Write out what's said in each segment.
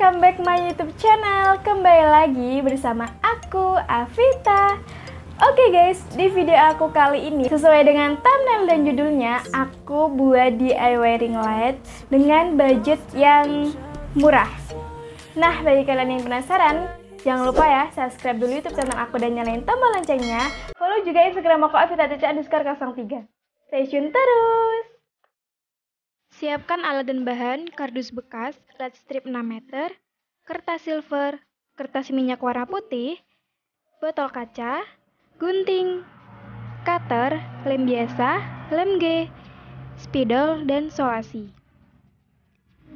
welcome back my YouTube channel. Kembali lagi bersama aku Avita. Oke okay guys, di video aku kali ini sesuai dengan thumbnail dan judulnya, aku buat DIY ring light dengan budget yang murah. Nah, bagi kalian yang penasaran, jangan lupa ya subscribe dulu YouTube channel aku dan nyalain tombol loncengnya. Follow juga Instagram aku Avita Caca Stay tune terus. Siapkan alat dan bahan, kardus bekas, led strip 6 meter, kertas silver, kertas minyak warna putih, botol kaca, gunting, cutter, lem biasa, lem G, spidol, dan soasi.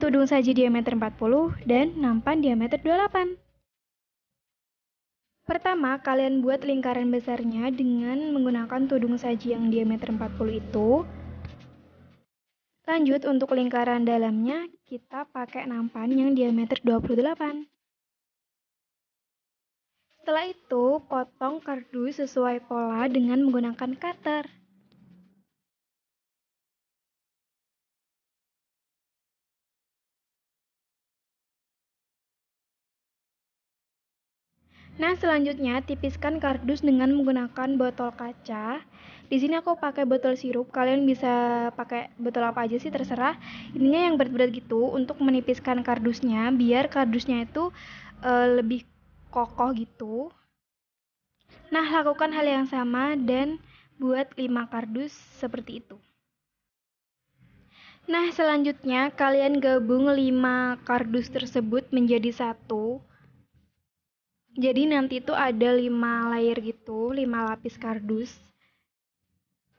Tudung saji diameter 40 dan nampan diameter 28. Pertama, kalian buat lingkaran besarnya dengan menggunakan tudung saji yang diameter 40 itu, Lanjut untuk lingkaran dalamnya kita pakai nampan yang diameter 28. Setelah itu potong kardus sesuai pola dengan menggunakan cutter. Nah, selanjutnya tipiskan kardus dengan menggunakan botol kaca di sini aku pakai botol sirup. Kalian bisa pakai botol apa aja sih terserah. Intinya yang berat-berat gitu untuk menipiskan kardusnya biar kardusnya itu e, lebih kokoh gitu. Nah, lakukan hal yang sama dan buat 5 kardus seperti itu. Nah, selanjutnya kalian gabung 5 kardus tersebut menjadi satu. Jadi nanti itu ada 5 layer gitu, 5 lapis kardus.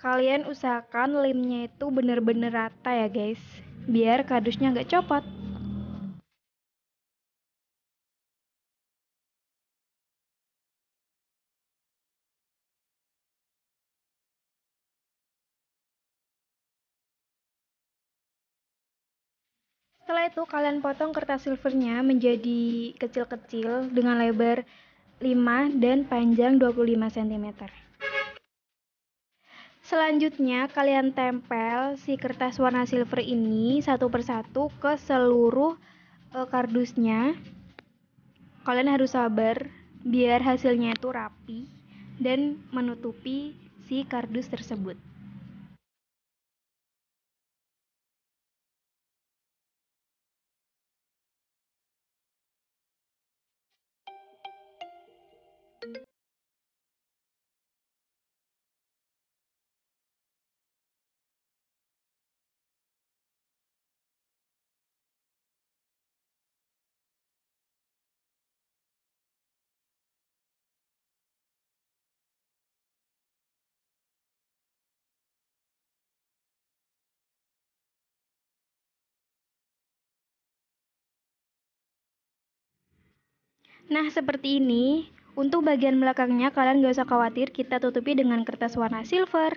Kalian usahakan lemnya itu bener-bener rata ya guys, biar kardusnya nggak copot. Setelah itu kalian potong kertas silvernya menjadi kecil-kecil dengan lebar 5 dan panjang 25 cm. Selanjutnya, kalian tempel si kertas warna silver ini satu persatu ke seluruh e, kardusnya. Kalian harus sabar biar hasilnya itu rapi dan menutupi si kardus tersebut. Nah, seperti ini. Untuk bagian belakangnya, kalian gak usah khawatir, kita tutupi dengan kertas warna silver.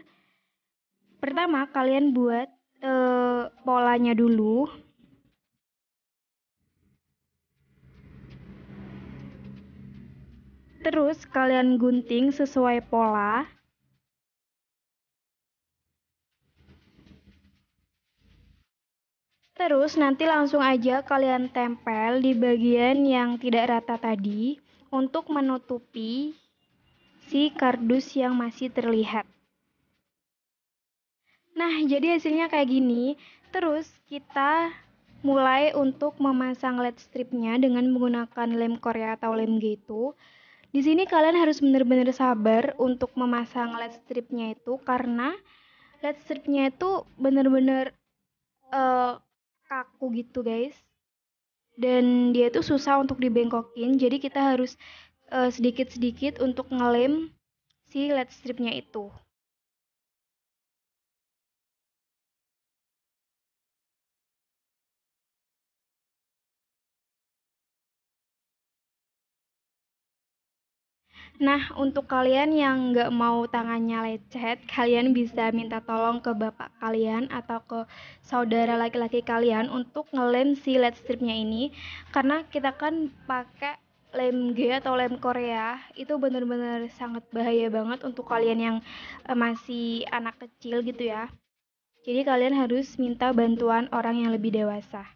Pertama, kalian buat e, polanya dulu. Terus, kalian gunting sesuai pola. Terus nanti langsung aja kalian tempel di bagian yang tidak rata tadi untuk menutupi si kardus yang masih terlihat. Nah, jadi hasilnya kayak gini. Terus kita mulai untuk memasang LED stripnya dengan menggunakan lem Korea atau lem gitu. Di sini kalian harus benar-benar sabar untuk memasang LED stripnya itu karena LED stripnya itu benar-benar uh, kaku gitu guys dan dia itu susah untuk dibengkokin jadi kita harus eh, sedikit-sedikit uh, untuk ngelem si LED stripnya itu Nah, untuk kalian yang nggak mau tangannya lecet, kalian bisa minta tolong ke bapak kalian atau ke saudara laki-laki kalian untuk ngelem si LED stripnya ini, karena kita kan pakai lem G atau lem Korea itu bener-bener sangat bahaya banget untuk kalian yang eh, masih anak kecil gitu ya. Jadi kalian harus minta bantuan orang yang lebih dewasa.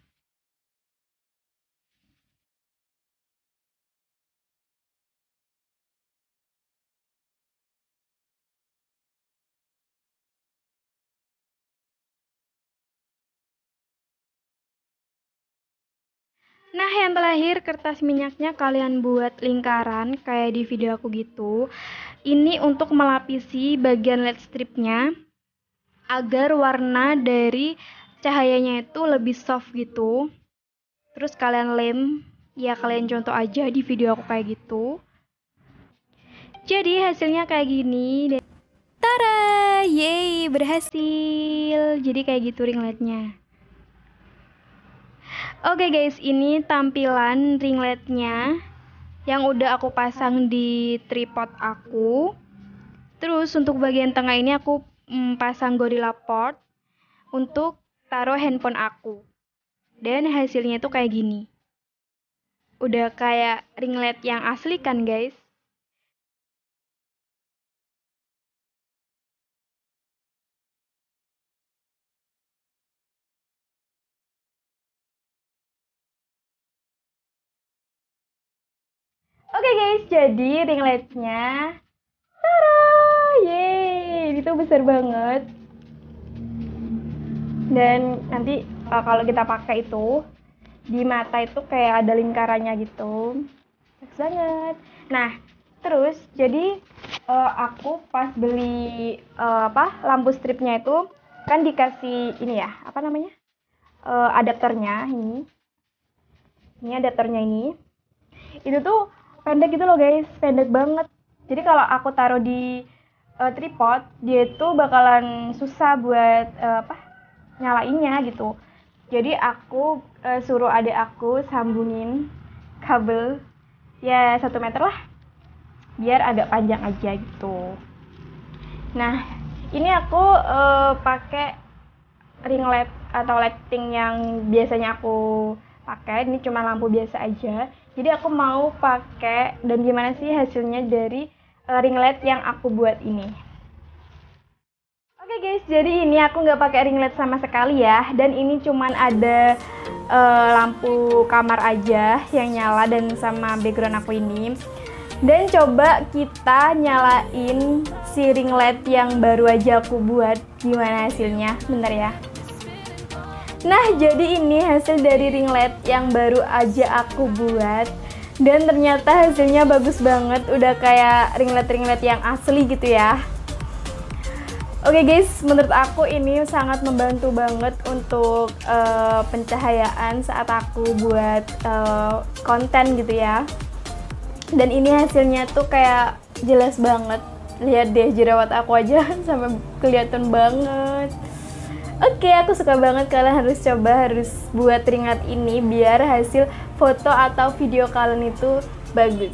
Nah, yang terakhir kertas minyaknya kalian buat lingkaran kayak di video aku gitu. Ini untuk melapisi bagian LED stripnya agar warna dari cahayanya itu lebih soft gitu. Terus kalian lem, ya kalian contoh aja di video aku kayak gitu. Jadi hasilnya kayak gini. Tara, yeay berhasil. Jadi kayak gitu ring ringletnya. Oke okay guys, ini tampilan ringletnya yang udah aku pasang di tripod aku. Terus untuk bagian tengah ini aku mm, pasang gorilla port untuk taruh handphone aku. Dan hasilnya tuh kayak gini. Udah kayak ringlet yang asli kan guys? Oke okay guys, jadi ring lightnya, tara, yeay, itu besar banget. Dan nanti uh, kalau kita pakai itu di mata itu kayak ada lingkarannya gitu, bagus banget. Nah, terus jadi uh, aku pas beli uh, apa lampu stripnya itu kan dikasih ini ya, apa namanya uh, adapternya ini, ini adapternya ini. Itu tuh pendek gitu loh guys pendek banget jadi kalau aku taruh di uh, tripod dia itu bakalan susah buat uh, apa nyalainnya gitu jadi aku uh, suruh adik aku sambungin kabel ya satu meter lah biar agak panjang aja gitu nah ini aku uh, pakai ring light atau lighting yang biasanya aku pakai ini cuma lampu biasa aja jadi aku mau pakai dan gimana sih hasilnya dari eh, ring light yang aku buat ini. Oke okay guys, jadi ini aku nggak pakai ring light sama sekali ya, dan ini cuman ada uh, lampu kamar aja yang nyala dan sama background aku ini. Dan coba kita nyalain si ring light yang baru aja aku buat, gimana hasilnya? Bentar ya. Nah, jadi ini hasil dari ringlet yang baru aja aku buat dan ternyata hasilnya bagus banget, udah kayak ringlet-ringlet yang asli gitu ya. Oke okay guys, menurut aku ini sangat membantu banget untuk uh, pencahayaan saat aku buat uh, konten gitu ya. Dan ini hasilnya tuh kayak jelas banget. Lihat deh jerawat aku aja sampai kelihatan banget. Oke, okay, aku suka banget kalian harus coba harus buat ringat ini biar hasil foto atau video kalian itu bagus.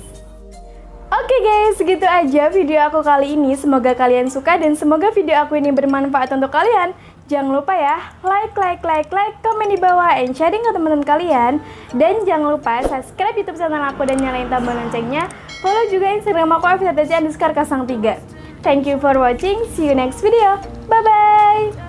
Oke okay guys, segitu aja video aku kali ini. Semoga kalian suka dan semoga video aku ini bermanfaat untuk kalian. Jangan lupa ya, like, like, like, like, komen di bawah, and sharing ke teman-teman kalian. Dan jangan lupa subscribe YouTube channel aku dan nyalain tombol loncengnya. Follow juga Instagram aku FZTC Andeskar kasang 3. Thank you for watching, see you next video. Bye-bye!